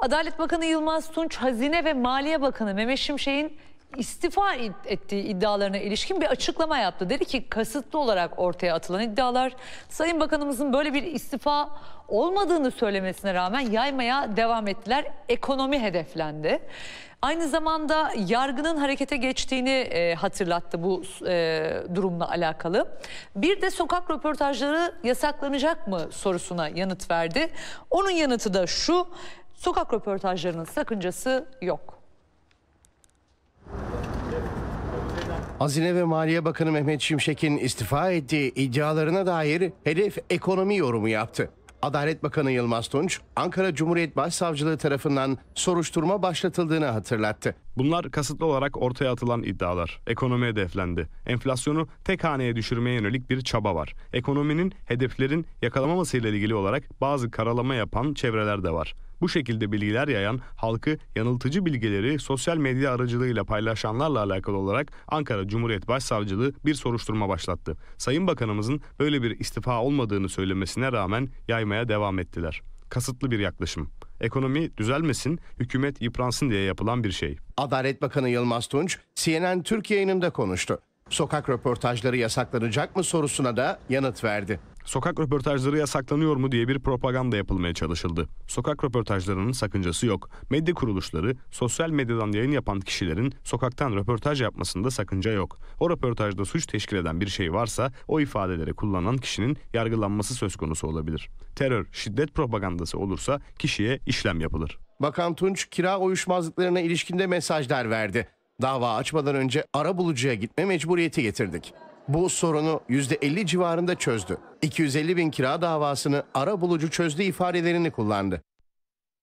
Adalet Bakanı Yılmaz Tunç, Hazine ve Maliye Bakanı Mehmet Şimşek'in istifa ettiği iddialarına ilişkin bir açıklama yaptı. Dedi ki kasıtlı olarak ortaya atılan iddialar Sayın Bakanımızın böyle bir istifa olmadığını söylemesine rağmen yaymaya devam ettiler. Ekonomi hedeflendi. Aynı zamanda yargının harekete geçtiğini e, hatırlattı bu e, durumla alakalı. Bir de sokak röportajları yasaklanacak mı sorusuna yanıt verdi. Onun yanıtı da şu, Sokak röportajlarının sakıncası yok. Hazine ve Maliye Bakanı Mehmet Şimşek'in istifa ettiği iddialarına dair hedef ekonomi yorumu yaptı. Adalet Bakanı Yılmaz Tunç, Ankara Cumhuriyet Başsavcılığı tarafından soruşturma başlatıldığını hatırlattı. Bunlar kasıtlı olarak ortaya atılan iddialar. Ekonomi hedeflendi. Enflasyonu tek haneye düşürmeye yönelik bir çaba var. Ekonominin hedeflerin yakalamamasıyla ilgili olarak bazı karalama yapan çevreler de var. Bu şekilde bilgiler yayan, halkı yanıltıcı bilgileri sosyal medya aracılığıyla paylaşanlarla alakalı olarak Ankara Cumhuriyet Başsavcılığı bir soruşturma başlattı. Sayın Bakanımızın böyle bir istifa olmadığını söylemesine rağmen yaymaya devam ettiler. Kasıtlı bir yaklaşım. Ekonomi düzelmesin, hükümet yıpransın diye yapılan bir şey. Adalet Bakanı Yılmaz Tunç, CNN Türk yayınında konuştu. Sokak röportajları yasaklanacak mı sorusuna da yanıt verdi sokak röportajları yasaklanıyor mu diye bir propaganda yapılmaya çalışıldı. Sokak röportajlarının sakıncası yok. Medya kuruluşları sosyal medyadan yayın yapan kişilerin sokaktan röportaj yapmasında sakınca yok. O röportajda suç teşkil eden bir şey varsa o ifadeleri kullanan kişinin yargılanması söz konusu olabilir. Terör, şiddet propagandası olursa kişiye işlem yapılır. Bakan Tunç kira uyuşmazlıklarına ilişkinde mesajlar verdi. Dava açmadan önce ara bulucuya gitme mecburiyeti getirdik bu sorunu %50 civarında çözdü. 250 bin kira davasını ara bulucu çözdü ifadelerini kullandı.